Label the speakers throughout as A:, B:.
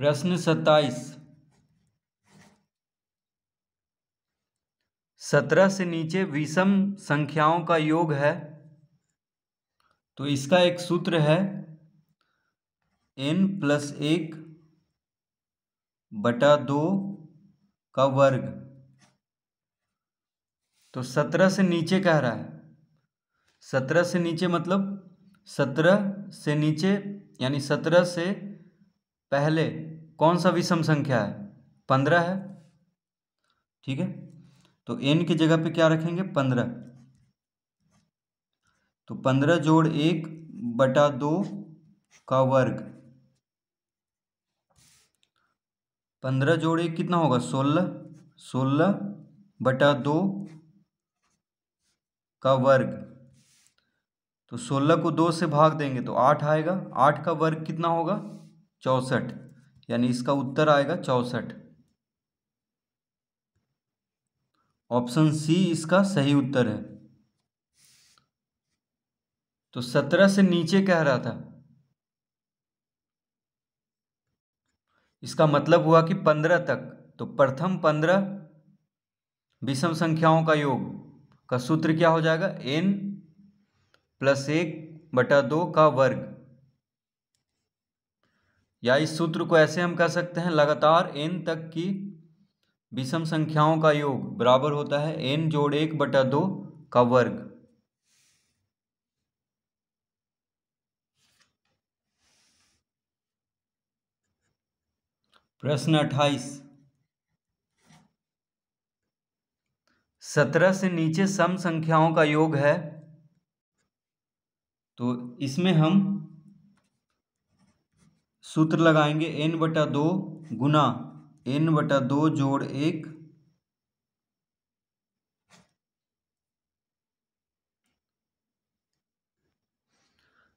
A: प्रश्न सत्ताईस सत्रह से नीचे विषम संख्याओं का योग है तो इसका एक सूत्र है एन प्लस एक बटा दो का वर्ग तो सत्रह से नीचे कह रहा है सत्रह से नीचे मतलब सत्रह से नीचे यानी सत्रह से पहले कौन सा विषम संख्या है पंद्रह है ठीक है तो एन की जगह पे क्या रखेंगे पंद्रह तो पंद्रह जोड़ एक बटा दो का वर्ग पंद्रह जोड़ एक कितना होगा सोलह सोलह बटा दो का वर्ग तो सोलह को दो से भाग देंगे तो आठ आएगा आठ का वर्ग कितना होगा चौसठ यानी इसका उत्तर आएगा चौसठ ऑप्शन सी इसका सही उत्तर है तो सत्रह से नीचे कह रहा था इसका मतलब हुआ कि पंद्रह तक तो प्रथम पंद्रह विषम संख्याओं का योग का सूत्र क्या हो जाएगा एन प्लस एक बटा दो का वर्ग या इस सूत्र को ऐसे हम कह सकते हैं लगातार एन तक की विषम संख्याओं का योग बराबर होता है एन जोड़ एक बटा दो का वर्ग प्रश्न अट्ठाईस सत्रह से नीचे सम संख्याओं का योग है तो इसमें हम सूत्र लगाएंगे एन बटा दो गुना एन बटा दो जोड़ एक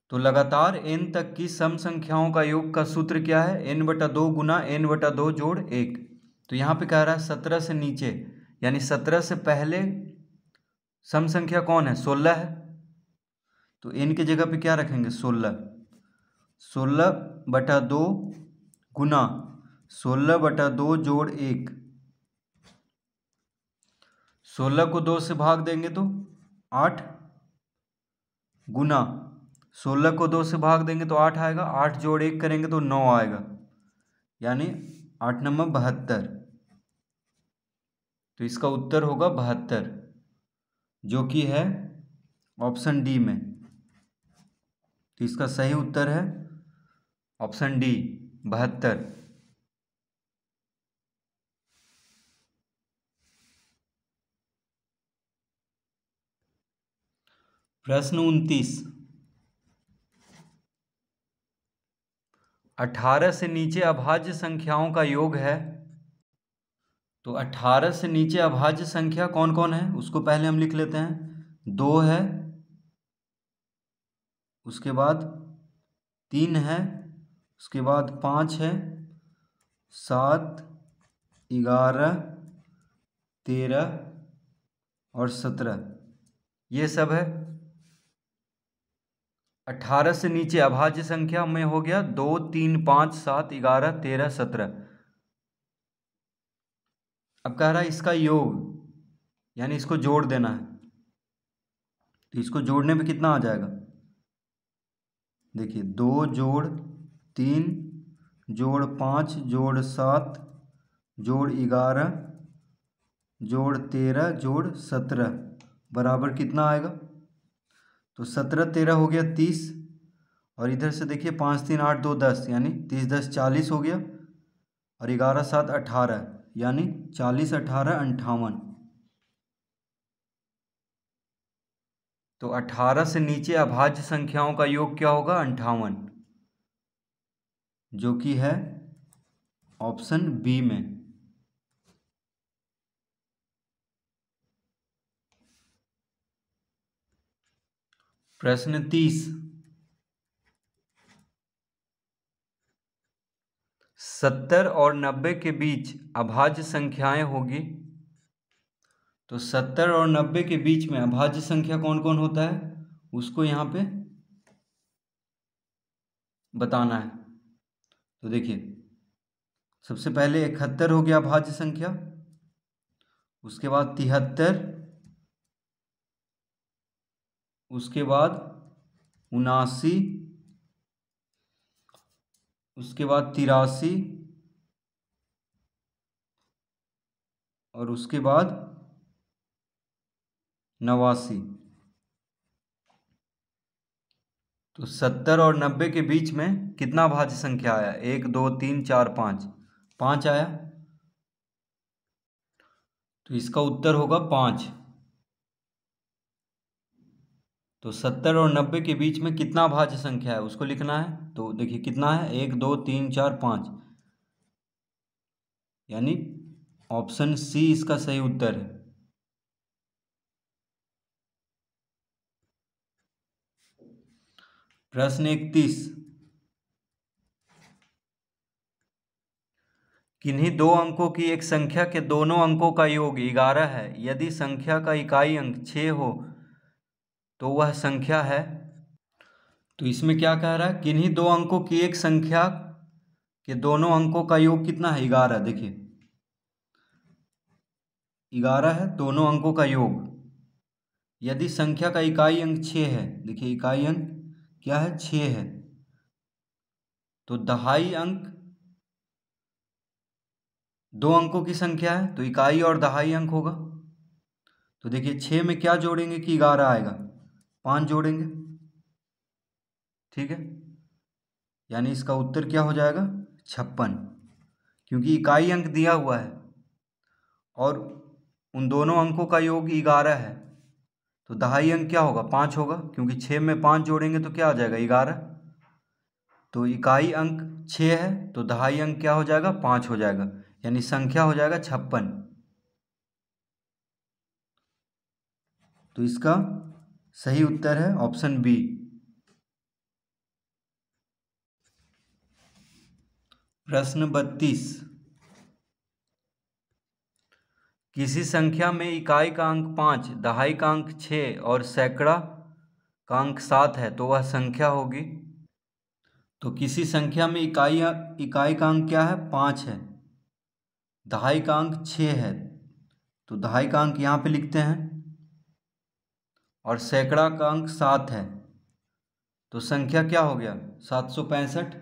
A: तो लगातार एन तक की सम संख्याओं का योग का सूत्र क्या है एन बटा दो गुना एन बटा दो जोड़ एक तो यहां पे कह रहा है सत्रह से नीचे यानी सत्रह से पहले सम संख्या कौन है सोलह है तो एन की जगह पे क्या रखेंगे सोलह सोलह बटा दो गुना सोलह बटा दो जोड़ एक सोलह को दो से भाग देंगे तो आठ गुना सोलह को दो से भाग देंगे तो आठ आएगा आठ जोड़ एक करेंगे तो नौ आएगा यानी आठ नंबर बहत्तर तो इसका उत्तर होगा बहत्तर जो कि है ऑप्शन डी में तो इसका सही उत्तर है ऑप्शन डी बहत्तर प्रश्न उनतीस अठारह से नीचे अभाज्य संख्याओं का योग है तो अठारह से नीचे अभाज्य संख्या कौन कौन है उसको पहले हम लिख लेते हैं दो है उसके बाद तीन है उसके बाद पाँच है सात ग्यारह तेरह और सत्रह ये सब है अठारह से नीचे अभाज्य संख्या में हो गया दो तीन पाँच सात ग्यारह तेरह सत्रह अब कह रहा है इसका योग यानी इसको जोड़ देना है तो इसको जोड़ने में कितना आ जाएगा देखिए दो जोड़ तीन जोड़ पाँच जोड़ सात जोड़ ग्यारह जोड़ तेरह जोड़ सत्रह बराबर कितना आएगा तो सत्रह तेरह हो गया तीस और इधर से देखिए पाँच तीन आठ दो दस यानी तीस दस चालीस हो गया और ग्यारह सात अठारह यानी चालीस अठारह अंठावन तो अठारह से नीचे अभाज्य संख्याओं का योग क्या होगा अंठावन जो कि है ऑप्शन बी में प्रश्न तीस सत्तर और नब्बे के बीच अभाज्य संख्याएं होगी तो सत्तर और नब्बे के बीच में अभाज्य संख्या कौन कौन होता है उसको यहां पे बताना है तो देखिए सबसे पहले इकहत्तर हो गया भाज्य संख्या उसके बाद तिहत्तर उसके बाद उनासी उसके बाद तिरासी और उसके बाद नवासी तो सत्तर और नब्बे के बीच में कितना भाज्य संख्या आया एक दो तीन चार पाँच पाँच आया तो इसका उत्तर होगा पाँच तो सत्तर और नब्बे के बीच में कितना भाज्य संख्या है उसको लिखना है तो देखिए कितना है एक दो तीन चार पाँच यानी ऑप्शन सी इसका सही उत्तर है प्रश्न इकतीस किन्हीं दो अंकों की एक संख्या के दोनों अंकों का योग ग्यारह है यदि संख्या का इकाई अंक छः हो तो वह संख्या है तो इसमें क्या कह रहा है किन्हीं दो अंकों की एक संख्या के दोनों अंकों का योग कितना है ग्यारह देखिए ग्यारह है दोनों अंकों का योग यदि संख्या का इकाई अंक छः है देखिए इकाई अंक क्या है छः है तो दहाई अंक दो अंकों की संख्या है तो इकाई और दहाई अंक होगा तो देखिए छः में क्या जोड़ेंगे कि ग्यारह आएगा पाँच जोड़ेंगे ठीक है यानी इसका उत्तर क्या हो जाएगा छप्पन क्योंकि इकाई अंक दिया हुआ है और उन दोनों अंकों का योग ग्यारह है तो दहाई अंक क्या होगा पाँच होगा क्योंकि छः में पाँच जोड़ेंगे तो क्या आ जाएगा ग्यारह तो इकाई अंक छः है तो दहाई अंक क्या हो जाएगा पाँच हो जाएगा यानी संख्या हो जाएगा छप्पन तो इसका सही उत्तर है ऑप्शन बी प्रश्न बत्तीस किसी संख्या में इकाई का अंक पाँच दहाई का अंक छः और सैकड़ा का अंक सात है तो वह संख्या होगी तो किसी संख्या में इकाई इकाई का अंक क्या है पाँच है दहाई का अंक छः है तो दहाई का अंक यहाँ पे लिखते हैं और सैकड़ा का अंक सात है तो संख्या क्या हो गया सात सौ पैंसठ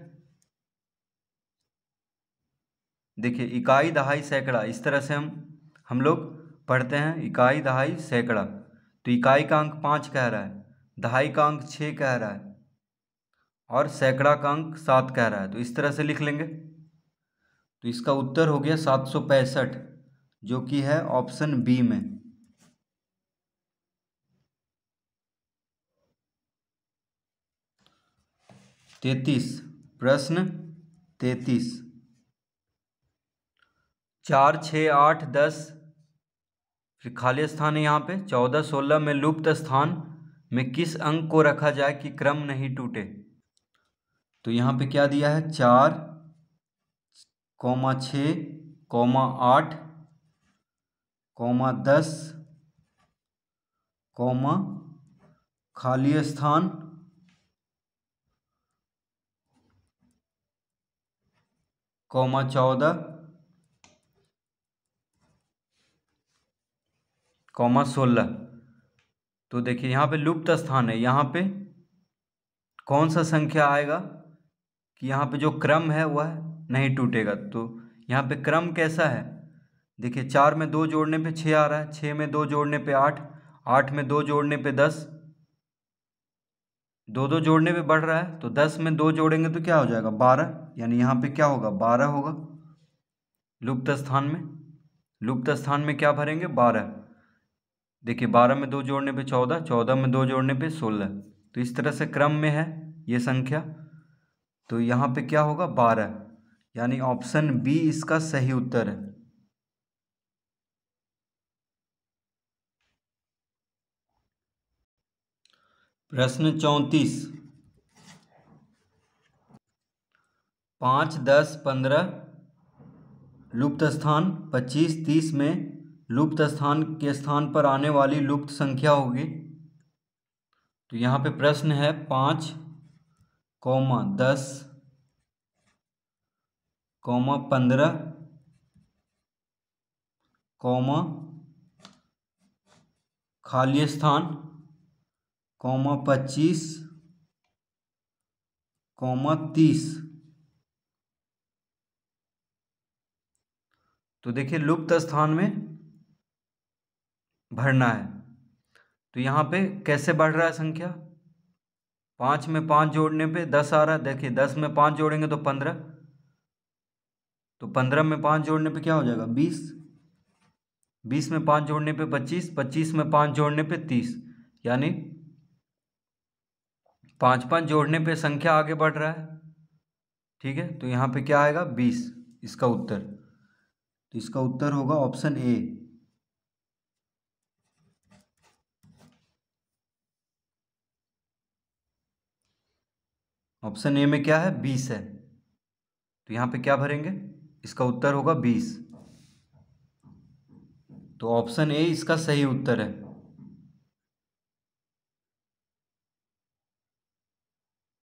A: देखिए इकाई दहाई सैकड़ा इस तरह से हम हम लोग पढ़ते हैं इकाई दहाई सैकड़ा तो इकाई का अंक पाँच कह रहा है दहाई का अंक छः कह रहा है और सैकड़ा का अंक सात कह रहा है तो इस तरह से लिख लेंगे तो इसका उत्तर हो गया सात सौ पैंसठ जो कि है ऑप्शन बी में तैतीस प्रश्न तैतीस चार छः आठ दस फिर खाली स्थान है यहाँ पे चौदह सोलह में लुप्त स्थान में किस अंक को रखा जाए कि क्रम नहीं टूटे तो यहाँ पे क्या दिया है चार कौमा छ कौमा आठ कौमा दस कौमा खाली स्थान कौमा चौदह कॉमा सोलह तो देखिए यहाँ पे लुप्त स्थान है यहाँ पे कौन सा संख्या आएगा कि यहाँ पे जो क्रम है वह नहीं टूटेगा तो यहाँ पे क्रम कैसा है देखिए चार में दो जोड़ने पे छः आ रहा है छः में दो जोड़ने पे आठ आठ में दो जोड़ने पे दस दो दो जोड़ने पे बढ़ रहा है तो दस में दो जोड़ेंगे तो क्या हो जाएगा बारह यानी यहाँ पे क्या होगा बारह होगा लुप्त स्थान में लुप्त स्थान में क्या भरेंगे बारह देखिए बारह में दो जोड़ने पे चौदह चौदह में दो जोड़ने पे सोलह तो इस तरह से क्रम में है ये संख्या तो यहाँ पे क्या होगा बारह यानी ऑप्शन बी इसका सही उत्तर है प्रश्न चौंतीस पाँच दस पंद्रह लुप्त स्थान पच्चीस तीस में लुप्त स्थान के स्थान पर आने वाली लुप्त संख्या होगी तो यहाँ पे प्रश्न है पाँच कौमा दस कौमा पंद्रह कौमा खाली स्थान कौमा पच्चीस कौमा तीस तो देखिए लुप्त स्थान में भरना है तो यहाँ पे कैसे बढ़ रहा है संख्या पाँच में पाँच जोड़ने पे दस आ रहा है देखिए दस में पाँच जोड़ेंगे तो पंद्रह तो पंद्रह में पाँच जोड़ने पे क्या हो जाएगा बीस बीस में पाँच जोड़ने पे पच्चीस पच्चीस में पाँच जोड़ने पे तीस यानी पाँच पाँच जोड़ने पे संख्या आगे बढ़ रहा है ठीक है तो यहाँ पे क्या आएगा बीस इसका उत्तर तो इसका उत्तर होगा ऑप्शन ए ऑप्शन ए में क्या है बीस है तो यहाँ पे क्या भरेंगे इसका उत्तर होगा बीस तो ऑप्शन ए इसका सही उत्तर है